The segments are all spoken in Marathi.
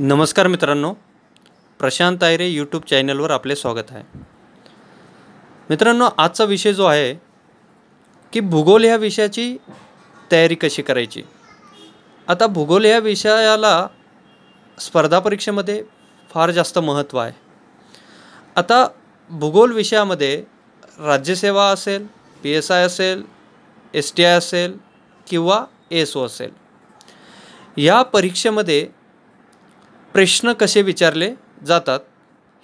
नमस्कार मित्रांनो प्रशांत आयरे यूट्यूब चॅनलवर आपले स्वागत आहे मित्रांनो आजचा विषय जो आहे की भूगोल ह्या विषयाची तयारी कशी करायची आता भूगोल ह्या विषयाला स्पर्धा परीक्षेमध्ये फार जास्त महत्त्व आहे आता भूगोल विषयामध्ये राज्यसेवा असेल पी एस आय असेल एस टी आय असेल किंवा एस ओ असेल या परीक्षेमध्ये प्रश्न कसे विचारले जातात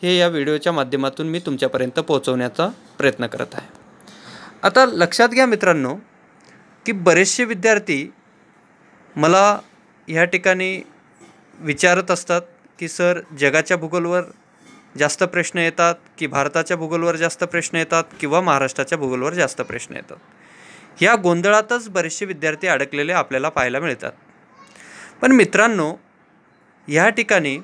हे या व्हिडिओच्या माध्यमातून मी तुमच्यापर्यंत पोहोचवण्याचा प्रयत्न करत आहे आता लक्षात घ्या मित्रांनो की बरेचसे विद्यार्थी मला ह्या ठिकाणी विचारत असतात की सर जगाच्या भूगोलवर जास्त प्रश्न येतात की भारताच्या भूगोलवर जास्त प्रश्न येतात किंवा महाराष्ट्राच्या भूगोलवर जास्त प्रश्न येतात ह्या गोंधळातच बरेचसे विद्यार्थी अडकलेले आपल्याला पाहायला मिळतात पण मित्रांनो ह्या ठिकाणी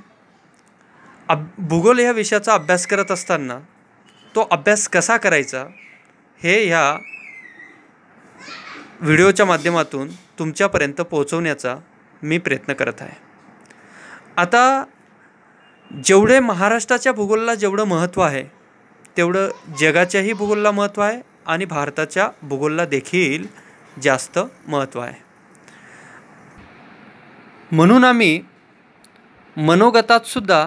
अब भूगोल ह्या विषयाचा अभ्यास करत असताना तो अभ्यास कसा करायचा हे ह्या व्हिडिओच्या माध्यमातून तुमच्यापर्यंत पोहोचवण्याचा मी प्रयत्न करत आहे आता जेवढे महाराष्ट्राच्या भूगोलला जेवढं महत्त्व आहे तेवढं जगाच्याही भूगोलला महत्त्व आहे आणि भारताच्या भूगोलला देखील जास्त महत्त्व आहे म्हणून आम्ही मनोगतात सुद्धा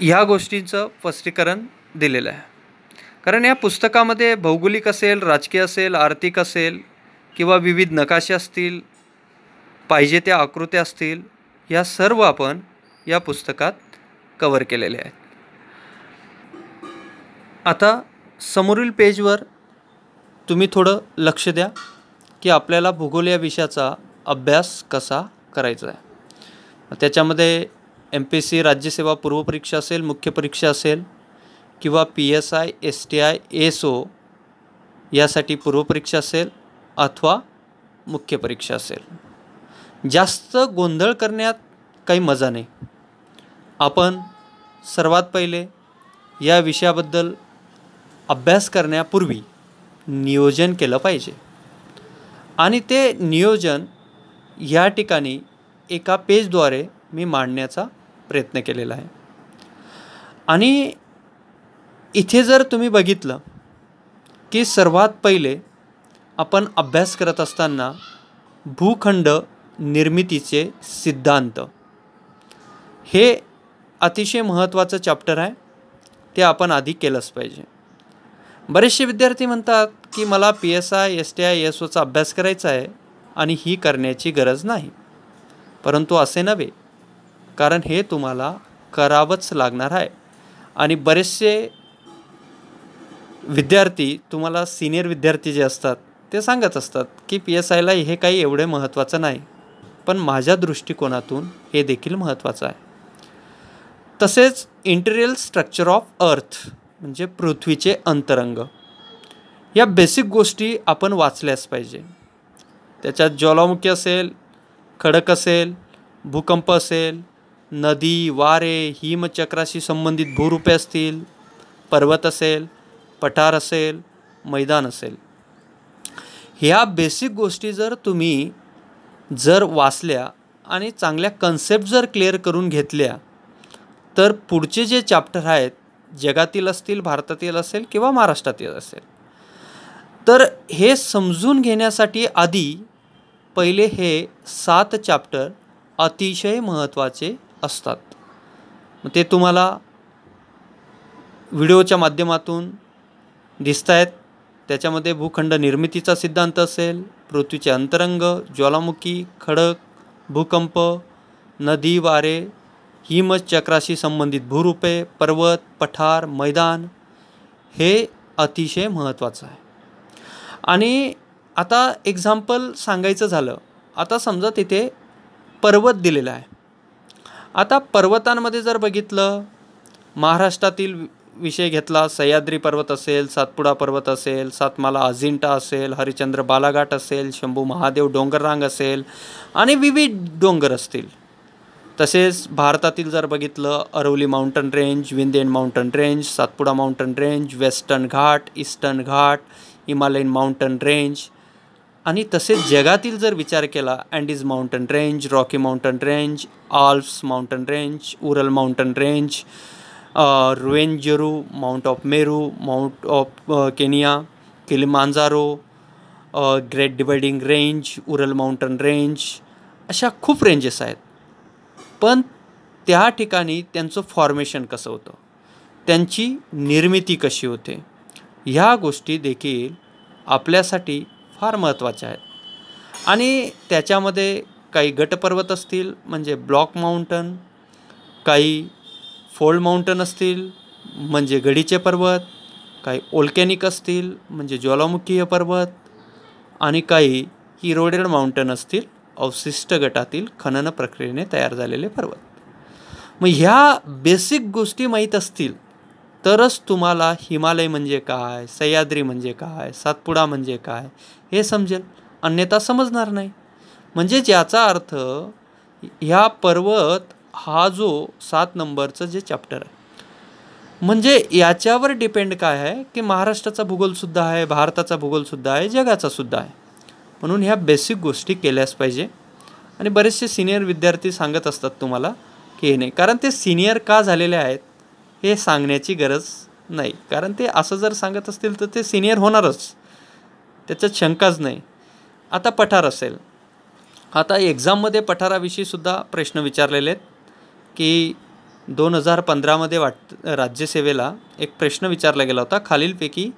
ह्या गोष्टींचं स्पष्टीकरण दिलेलं आहे कारण या पुस्तकामध्ये भौगोलिक असेल राजकीय असेल आर्थिक असेल किंवा विविध नकाशे असतील पाहिजे त्या आकृत्या असतील या सर्व आपण या पुस्तकात कवर केलेल्या आहेत आता समोरील पेजवर तुम्ही थोडं लक्ष द्या की आपल्याला भूगोल या विषयाचा अभ्यास कसा करायचा आहे त्याच्यामध्ये एम पी सी राज्यसेवा पूर्वपरीक्षा असेल मुख्य परीक्षा असेल किंवा P S I S T I S O यासाठी पूर्वपरीक्षा असेल अथवा मुख्य परीक्षा असेल जास्त गोंधळ करण्यात काही मजा नाही आपण सर्वात पहिले या विषयाबद्दल अभ्यास करण्यापूर्वी नियोजन केलं पाहिजे आणि ते नियोजन या ठिकाणी एका पेजद्वारे मी मांडण्याचा प्रयत्न केलेला आहे आणि इथे जर तुम्ही बघितलं की सर्वात पहिले आपण अभ्यास करत असताना भूखंड निर्मितीचे सिद्धांत हे अतिशय महत्त्वाचं चॅप्टर आहे ते आपण आधी केलंच पाहिजे बरेचसे विद्यार्थी म्हणतात की मला P S I S T I S ओचा अभ्यास करायचा आहे आणि ही करण्याची गरज नाही परंतु असे नव्हे कारण हे तुम्हाला करावंच लागणार आहे आणि बरेचसे विद्यार्थी तुम्हाला सिनियर विद्यार्थी जे असतात ते सांगत असतात की पी एस आयला हे काही एवढे महत्त्वाचं नाही पण माझ्या दृष्टिकोनातून हे देखील महत्त्वाचं आहे तसेच इंटेरियल स्ट्रक्चर ऑफ अर्थ म्हणजे पृथ्वीचे अंतरंग या बेसिक गोष्टी आपण वाचल्याच पाहिजे त्याच्यात ज्वालामुखी असेल खडक असेल भूकंप असेल नदी वारे हिमचक्राशी संबंधित भूरूपे असतील पर्वत असेल पठार असेल मैदान असेल ह्या बेसिक गोष्टी जर तुम्ही जर वाचल्या आणि चांगल्या कन्सेप्ट जर क्लिअर करून घेतल्या तर पुढचे जे चॅप्टर आहेत जगातील असतील भारतातील असेल किंवा महाराष्ट्रातील असेल तर हे समजून घेण्यासाठी आधी पहिले हे सात चॅप्टर अतिशय महत्त्वाचे असतात ते तुम्हाला व्हिडिओच्या माध्यमातून दिसत आहेत त्याच्यामध्ये भूखंड निर्मितीचा सिद्धांत असेल पृथ्वीचे अंतरंग ज्वालामुखी खडक भूकंप नदी वारे हिमचक्राशी संबंधित भूरूपे पर्वत पठार मैदान हे अतिशय महत्त्वाचं आहे आणि आता एक्झाम्पल सांगायचं झालं आता समजा तिथे पर्वत दिलेला आहे आता पर्वतांमध्ये जर बघितलं महाराष्ट्रातील विषय घेतला सह्याद्री पर्वत असेल सातपुडा पर्वत असेल सातमाला अजिंठा असेल हरिचंद्र बालाघाट असेल शंभू महादेव डोंगररांग असेल आणि विविध डोंगर असतील तसेच भारतातील जर बघितलं Aravalli mountain range Vindhyan mountain range Satpura mountain range western Ghat eastern Ghat Himalayan mountain range आणि तसेच जगातील जर विचार केला Andes mountain range Rocky mountain range Alps mountain range Ural mountain range Ruwenzori mount of Meru mount of Kenya Kilimanjaro great dividing range Ural mountain range अशा खूप रेंजेस आहेत पण त्या ठिकाणी त्यांचं फॉर्मेशन कसं होतं त्यांची निर्मिती कशी होते ह्या गोष्टी देखील आपल्यासाठी फार महत्त्वाच्या आहेत आणि त्याच्यामध्ये काही गटपर्वत असतील म्हणजे ब्लॉक माउंटन काही फोल्ड माउंटन असतील म्हणजे गडीचे पर्वत काही ओल्कॅनिक असतील म्हणजे ज्वालामुखीय पर्वत आणि काही इरोडेड माउंटन असतील अवशिष्ट गटातील खनन प्रक्रियेने तयार झालेले पर्वत मग ह्या बेसिक गोष्टी माहीत असतील तरच तुम्हाला हिमालय म्हणजे काय सह्याद्री म्हणजे काय सातपुडा म्हणजे काय हे समजेल अन्यथा समजणार नाही म्हणजेच याचा अर्थ ह्या पर्वत हा जो सात नंबरचं जे चॅप्टर आहे म्हणजे याच्यावर डिपेंड काय आहे की महाराष्ट्राचा भूगोलसुद्धा आहे भारताचा भूगोलसुद्धा आहे जगाचा सुद्धा आहे म्हणून ह्या बेसिक गोष्टी केल्याच पाहिजे आणि बरेचसे सिनियर विद्यार्थी सांगत असतात तुम्हाला की हे नाही कारण ते सिनियर का झालेले आहेत हे सांगण्याची गरज नाही कारण ते असं जर सांगत असतील तर ते सिनियर होणारच त्याच्यात शंकाच नाही आता पठार असेल आता एक्झाममध्ये पठाराविषयीसुद्धा प्रश्न विचारलेले आहेत की दोन हजार पंधरामध्ये वाट राज्यसेवेला एक प्रश्न विचारला गेला होता खालीलपैकी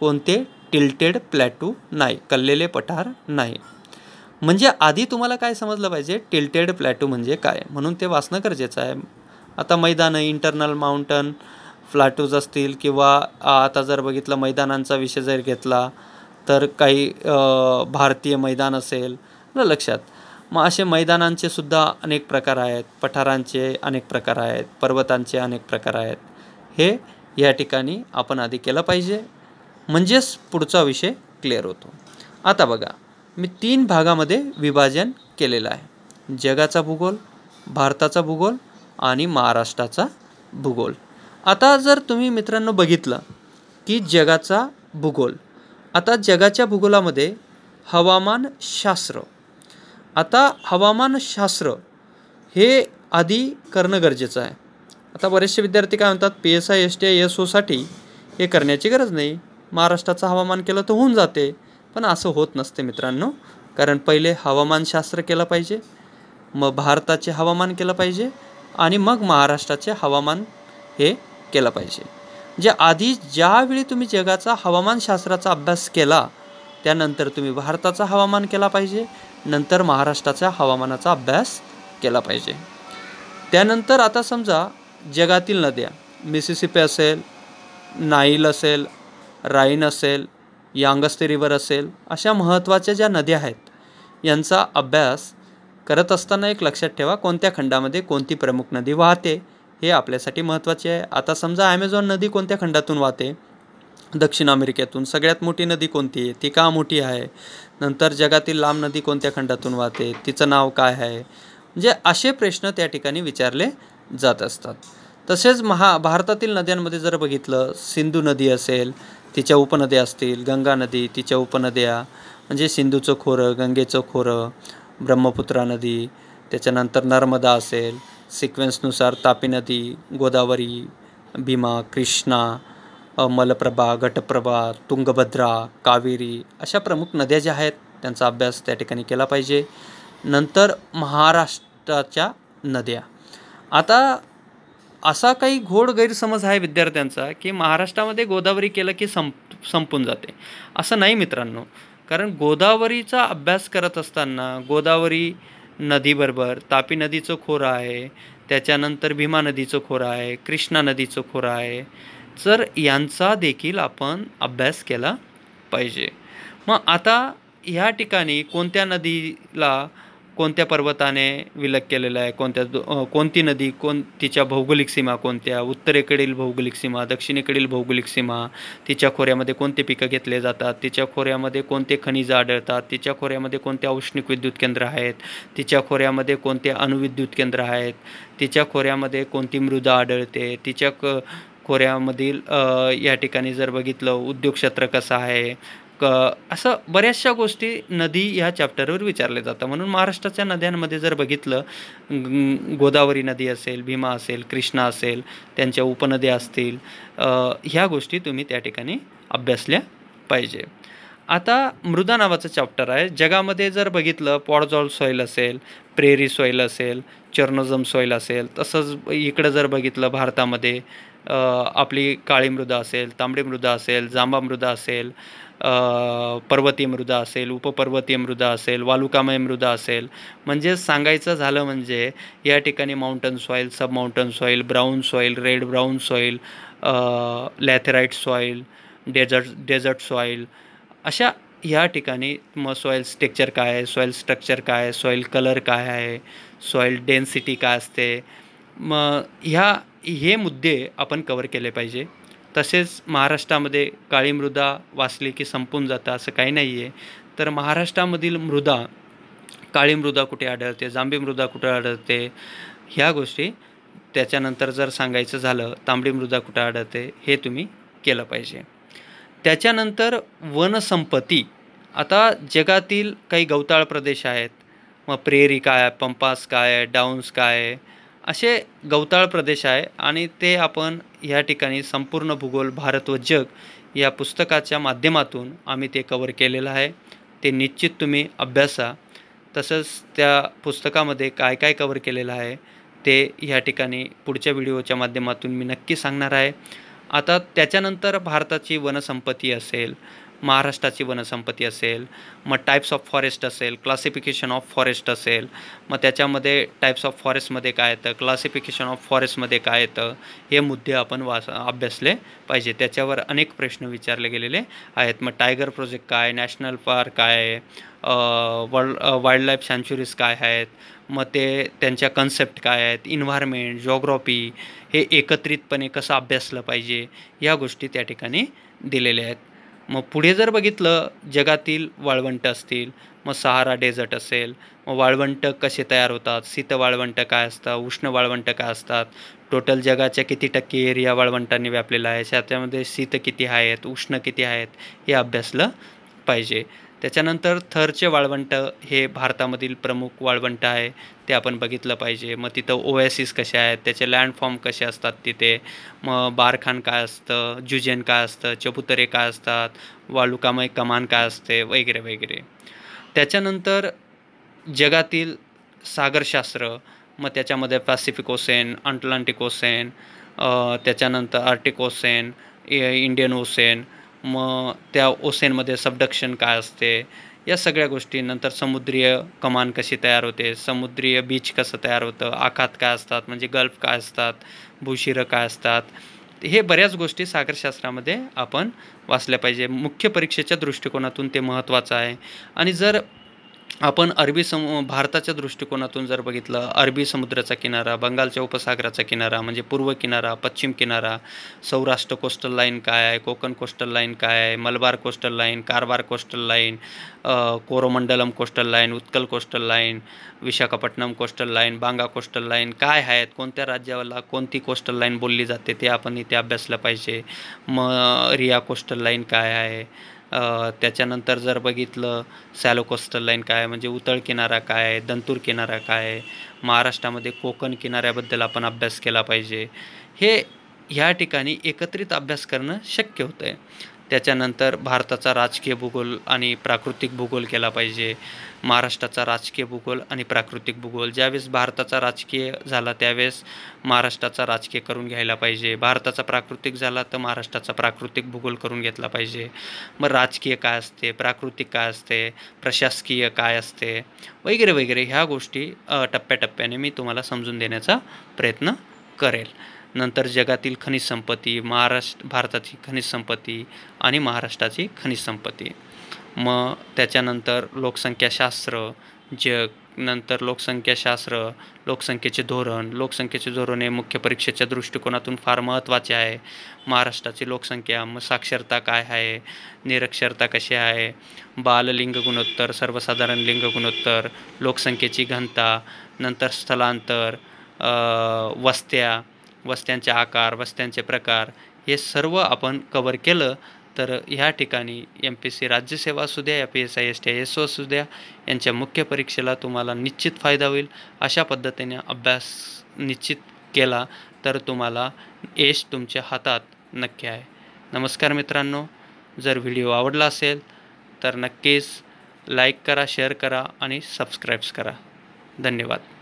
कोणते टिल्टेड प्लॅटू नाही कललेले पठार नाही म्हणजे आधी तुम्हाला काय समजलं पाहिजे टिल्टेड प्लॅटू म्हणजे काय म्हणून ते वाचणं गरजेचं आहे आता मैदानं इंटरनल माउंटन फ्लॅटूज असतील किंवा आता जर बघितलं मैदानांचा विषय जर घेतला तर काही भारतीय मैदान असेल ना लक्षात मग असे मैदानांचे सुद्धा अनेक प्रकार आहेत पठारांचे अनेक प्रकार आहेत पर्वतांचे अनेक प्रकार आहेत हे या ठिकाणी आपण आधी केलं पाहिजे म्हणजेच पुढचा विषय क्लिअर होतो आता बघा मी तीन भागामध्ये विभाजन केलेलं आहे जगाचा भूगोल भारताचा भूगोल आणि महाराष्ट्राचा भूगोल आता जर तुम्ही मित्रांनो बघितलं की जगाचा भूगोल आता जगाच्या भूगोलामध्ये हवामानशास्त्र आता हवामानशास्त्र हे आधी करणं गरजेचं आहे आता बरेचसे विद्यार्थी काय म्हणतात P S I S T I S ओसाठी हे करण्याची गरज नाही महाराष्ट्राचं हवामान केलं तर होऊन जाते पण असं होत नसते मित्रांनो कारण पहिले हवामानशास्त्र केलं पाहिजे मग भारताचे हवामान केलं पाहिजे आणि मग महाराष्ट्राचे हवामान हे केलं पाहिजे जे आधी ज्यावेळी तुम्ही जगाचा हवामानशास्त्राचा अभ्यास केला त्यानंतर तुम्ही भारताचा हवामान केला पाहिजे नंतर महाराष्ट्राच्या हवामानाचा अभ्यास केला पाहिजे त्यानंतर आता समजा जगातील नद्या मिसिसिपी असेल नाईल असेल राईन असेल यांगस्ते रिवर असेल अशा महत्त्वाच्या ज्या नद्या आहेत यांचा अभ्यास करत असताना एक लक्षात ठेवा कोणत्या खंडामध्ये कोणती प्रमुख नदी वाहते हे आपल्यासाठी महत्त्वाचे आहे आता समजा ॲमेझॉन नदी कोणत्या खंडातून वाहते दक्षिण अमेरिकेतून सगळ्यात मोठी नदी कोणती आहे ती का मोठी आहे नंतर जगातील लांब नदी कोणत्या खंडातून वाहते तिचं नाव काय आहे म्हणजे असे प्रश्न त्या ठिकाणी विचारले जात असतात तसेच महा भारतातील नद्यांमध्ये जर बघितलं सिंधू नदी असेल तिच्या उपनद्या असतील गंगा नदी तिच्या उपनद्या म्हणजे सिंधूचं खोरं गंगेचं खोरं ब्रह्मपुत्रा नदी त्याच्यानंतर नर्मदा असेल सिक्वेन्सनुसार तापी नदी गोदावरी भीमा कृष्णा मलप्रभा गटप्रभा तुंगभद्रा कावेरी अशा प्रमुख नद्या ज्या आहेत त्यांचा अभ्यास त्या ठिकाणी केला पाहिजे नंतर महाराष्ट्राच्या नद्या आता असा काही घोड गैरसमज आहे विद्यार्थ्यांचा की महाराष्ट्रामध्ये गोदावरी केलं की संप संपून जाते असं नाही मित्रांनो कारण गोदावरीचा अभ्यास करत असताना गोदावरी नदीबरोबर तापी नदीचं खोरं आहे त्याच्यानंतर भीमा नदीचं खोरं आहे कृष्णा नदीचं खोरं आहे तर यांचा देखील आपण अभ्यास केला पाहिजे मग आता ह्या ठिकाणी कोणत्या नदीला कोणत्या पर्वताने विलग केलेला आहे कोणत्या कोणती नदी कोण तिच्या भौगोलिक सीमा कोणत्या उत्तरेकडील भौगोलिक सीमा दक्षिणेकडील भौगोलिक सीमा तिच्या खोऱ्यामध्ये कोणते पिकं घेतले जातात तिच्या खोऱ्यामध्ये कोणते खनिजं आढळतात तिच्या खोऱ्यामध्ये कोणते औष्णिक विद्युत केंद्र आहेत तिच्या खोऱ्यामध्ये कोणते अणुविद्युत केंद्र आहेत तिच्या खोऱ्यामध्ये कोणती मृदा आढळते तिच्या क खोऱ्यामधील या ठिकाणी जर बघितलं उद्योग क्षेत्र कसं आहे क असं बऱ्याचशा गोष्टी नदी ह्या चॅप्टरवर विचारल्या जातात म्हणून महाराष्ट्राच्या नद्यांमध्ये जर बघितलं गोदावरी नदी असेल भीमा असेल कृष्णा असेल त्यांच्या उपनद्या असतील ह्या गोष्टी तुम्ही त्या ठिकाणी अभ्यासल्या पाहिजे आता मृदा नावाचं चॅप्टर आहे जगामध्ये जर बघितलं पॉडजॉल सॉईल असेल प्रेरी सॉईल असेल चर्नोजम सॉईल असेल तसंच इकडं जर बघितलं भारतामध्ये आपली काळी मृदा असेल तांबडी मृदा असेल जांबा मृदा असेल पर्वतीय मृदा असेल उपपर्वतीय मृदा असेल वालुकामय मृदा असेल म्हणजे सांगायचं झालं म्हणजे या ठिकाणी mountain soil sub mountain soil brown soil red brown soil laterite soil desert desert soil अशा ह्या ठिकाणी मग सॉईल स्ट्रक्चर काय आहे सॉईल स्ट्रक्चर काय आहे सॉईल कलर काय आहे सॉईल डेन्सिटी काय असते मग ह्या हे मुद्दे आपण कवर केले पाहिजे तसेच महाराष्ट्रामध्ये काळी मृदा वाचली की संपून जातं असं काही नाही आहे तर महाराष्ट्रामधील मृदा काळी मृदा कुठे आढळते जांभी मृदा कुठे आढळते ह्या गोष्टी त्याच्यानंतर जर सांगायचं झालं तांबडी मृदा कुठे आढळते हे तुम्ही केलं पाहिजे त्याच्यानंतर वनसंपत्ती आता जगातील काही गवताळ प्रदेश आहेत मग प्रेरी काय पंपास काय डाऊन्स काय असे गवताळ प्रदेश आहे आणि ते आपण ह्या ठिकाणी संपूर्ण भूगोल भारत व जग या पुस्तकाच्या माध्यमातून आम्ही ते कवर केलेलं आहे ते निश्चित तुम्ही अभ्यासा तसंच त्या पुस्तकामध्ये काय काय कवर केलेलं आहे ते ह्या ठिकाणी पुढच्या व्हिडिओच्या माध्यमातून मी नक्की सांगणार आहे आता त्याच्यानंतर भारताची वनसंपत्ती असेल महाराष्ट्राची वनसंपत्ती असेल मग टाईप्स ऑफ फॉरेस्ट असेल क्लासिफिकेशन ऑफ फॉरेस्ट असेल मग त्याच्यामध्ये टाईप्स ऑफ फॉरेस्टमध्ये काय येतं क्लासिफिकेशन ऑफ फॉरेस्टमध्ये काय येतं हे मुद्दे आपण वास अभ्यासले पाहिजे त्याच्यावर अनेक प्रश्न विचारले गेलेले आहेत मग टायगर प्रोजेक्ट काय नॅशनल पार्क काय वर्ल्ड वाईल्ड लाईफ सँच्युरीज काय आहेत मग ते त्यांच्या कन्सेप्ट काय आहेत इन्व्हायरमेंट जॉग्रॉफी हे एकत्रितपणे कसं अभ्यासलं पाहिजे या गोष्टी त्या ठिकाणी दिलेल्या आहेत मग पुढे जर बघितलं जगातील वाळवंट असतील मग सहारा डेझर्ट असेल मग वाळवंट कसे तयार होतात शीत वाळवंट काय असतं उष्ण वाळवंट काय असतात टोटल जगाच्या किती टक्के एरिया वाळवंटांनी व्यापलेला आहे त्याच्यामध्ये शीत किती आहेत उष्ण किती आहेत हे अभ्यासलं पाहिजे त्याच्यानंतर थरचे वाळवंट हे भारतामधील प्रमुख वाळवंट आहे ते आपण बघितलं पाहिजे मग तिथं ओएसिस कसे आहेत त्याचे लँडफॉर्म कसे असतात तिथे मग बारखान काय असतं जुजेन काय असतं चबुतरे काय असतात वालुकामय कमान काय असते वगैरे वगैरे त्याच्यानंतर जगातील सागरशास्त्र मग त्याच्यामध्ये पॅसिफिक ओसेन अंटलांटिक ओसेन त्याच्यानंतर आर्टिक ओसेन इंडियन ओसेन मग त्या ओसेनमध्ये सबडक्शन काय असते या सगळ्या गोष्टी नंतर समुद्रीय कमान कशी तयार होते समुद्रीय बीच कसं तयार होतं आखात काय असतात म्हणजे गल्फ काय असतात भूशिरं काय असतात हे बऱ्याच गोष्टी सागरशास्त्रामध्ये आपण वाचल्या पाहिजे मुख्य परीक्षेच्या दृष्टिकोनातून ते महत्त्वाचं आहे आणि जर आपण अरबी सम भारताच्या दृष्टिकोनातून जर बघितलं अरबी समुद्राचा किनारा बंगालच्या उपसागराचा किनारा म्हणजे पूर्व किनारा पश्चिम किनारा सौराष्ट्र कोस्टल लाईन काय आहे कोकण कोस्टल लाईन काय आहे Malabar coastal line Karwar coastal line Coromandel coastal line Utkal coastal line Visakhapatnam coastal line Banga coastal line काय आहेत कोणत्या राज्याला कोणती कोस्टल लाईन बोलली जाते ते आपण इथे अभ्यासलं पाहिजे म रिया कोस्टल लाईन काय आहे त्याच्यानंतर जर बघितलं सॅलो कोस्टल लाईन काय म्हणजे उतळ किनारा काय आहे दंतूर किनारा काय आहे महाराष्ट्रामध्ये कोकण किनाऱ्याबद्दल आपण अभ्यास केला पाहिजे हे ह्या ठिकाणी एकत्रित अभ्यास करणं शक्य होतं आहे त्याच्यानंतर भारताचा राजकीय भूगोल आणि प्राकृतिक भूगोल केला पाहिजे महाराष्ट्राचा राजकीय भूगोल आणि प्राकृतिक भूगोल ज्यावेळेस भारताचा राजकीय झाला त्यावेळेस महाराष्ट्राचा राजकीय करून घ्यायला पाहिजे भारताचा प्राकृतिक झाला तर महाराष्ट्राचा प्राकृतिक भूगोल करून घेतला पाहिजे मग राजकीय काय असते प्राकृतिक काय असते प्रशासकीय काय असते वगैरे वगैरे ह्या गोष्टी टप्प्याटप्प्याने मी तुम्हाला समजून देण्याचा प्रयत्न करेल नंतर जगातील खनिज संपत्ती महाराष्ट्र भारताची खनिज संपत्ती आणि महाराष्ट्राची खनिज संपत्ती मग त्याच्यानंतर लोकसंख्याशास्त्र जग नंतर लोकसंख्याशास्त्र लोकसंख्येचे धोरण लोकसंख्येचे धोरण हे मुख्य परीक्षेच्या दृष्टिकोनातून फार महत्त्वाचे आहे महाराष्ट्राची लोकसंख्या मग साक्षरता काय आहे निरक्षरता कशी आहे बाललिंग गुणोत्तर सर्वसाधारण लिंग गुणोत्तर लोकसंख्येची घनता नंतर स्थलांतर वस्त्या वस्त्यांचे आकार वस्त्यांचे प्रकार हे सर्व आपण कवर केलं तर ह्या ठिकाणी एम पी सी राज्यसेवा असू द्या या P S I S T I S O असू द्या यांच्या मुख्य परीक्षेला तुम्हाला निश्चित फायदा होईल अशा पद्धतीने अभ्यास निश्चित केला तर तुम्हाला यश तुमच्या हातात नक्की आहे नमस्कार मित्रांनो जर व्हिडिओ आवडला असेल तर नक्कीच लाईक करा शेअर करा आणि सबस्क्राईब्स करा धन्यवाद